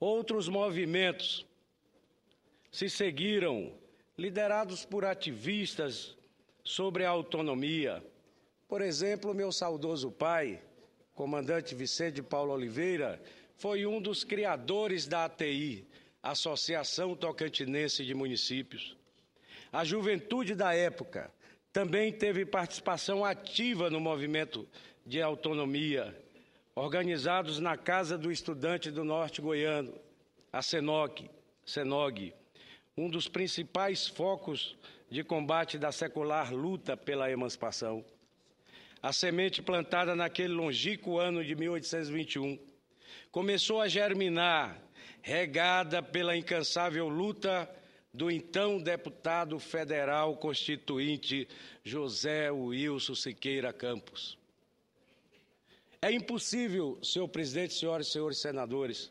Outros movimentos se seguiram, liderados por ativistas sobre a autonomia. Por exemplo, meu saudoso pai, comandante Vicente Paulo Oliveira, foi um dos criadores da ATI, Associação Tocantinense de Municípios. A juventude da época também teve participação ativa no movimento de autonomia organizados na Casa do Estudante do Norte Goiano, a CENOC, Senog, um dos principais focos de combate da secular luta pela emancipação. A semente plantada naquele longínquo ano de 1821 começou a germinar, regada pela incansável luta do então deputado federal constituinte José Wilson Siqueira Campos. É impossível, senhor presidente, senhoras e senhores senadores,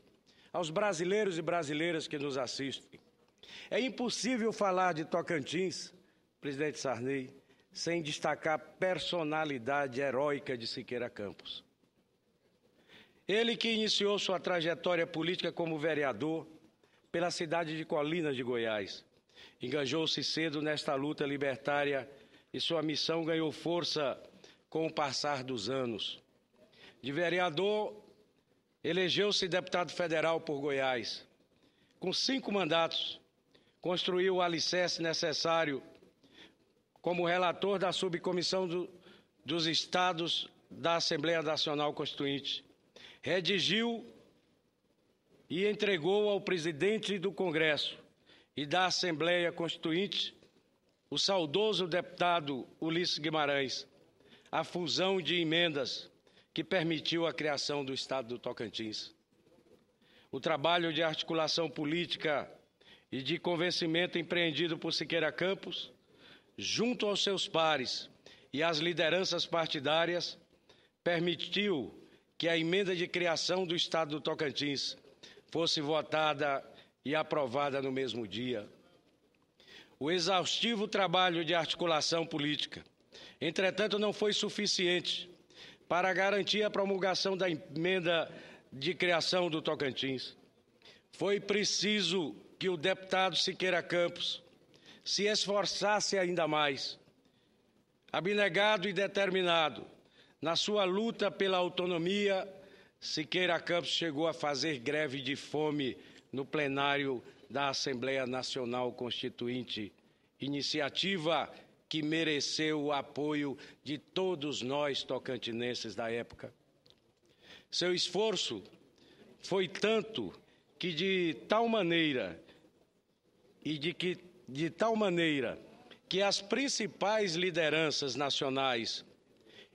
aos brasileiros e brasileiras que nos assistem, é impossível falar de Tocantins, presidente Sarney, sem destacar a personalidade heróica de Siqueira Campos. Ele que iniciou sua trajetória política como vereador pela cidade de Colinas de Goiás. Engajou-se cedo nesta luta libertária e sua missão ganhou força com o passar dos anos de vereador, elegeu-se deputado federal por Goiás. Com cinco mandatos, construiu o alicerce necessário como relator da subcomissão do, dos estados da Assembleia Nacional Constituinte. Redigiu e entregou ao presidente do Congresso e da Assembleia Constituinte, o saudoso deputado Ulisses Guimarães, a fusão de emendas que permitiu a criação do Estado do Tocantins. O trabalho de articulação política e de convencimento empreendido por Siqueira Campos, junto aos seus pares e às lideranças partidárias, permitiu que a emenda de criação do Estado do Tocantins fosse votada e aprovada no mesmo dia. O exaustivo trabalho de articulação política, entretanto, não foi suficiente para garantir a promulgação da emenda de criação do Tocantins. Foi preciso que o deputado Siqueira Campos se esforçasse ainda mais, abnegado e determinado na sua luta pela autonomia. Siqueira Campos chegou a fazer greve de fome no plenário da Assembleia Nacional Constituinte, iniciativa que mereceu o apoio de todos nós tocantinenses da época. Seu esforço foi tanto que de tal maneira e de que de tal maneira que as principais lideranças nacionais,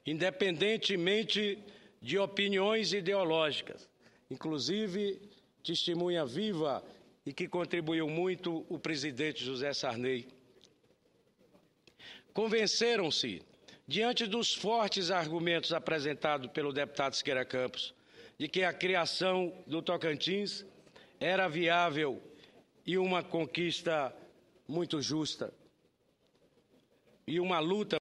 independentemente de opiniões ideológicas, inclusive testemunha viva e que contribuiu muito o presidente José Sarney, Convenceram-se, diante dos fortes argumentos apresentados pelo deputado Siqueira Campos, de que a criação do Tocantins era viável e uma conquista muito justa e uma luta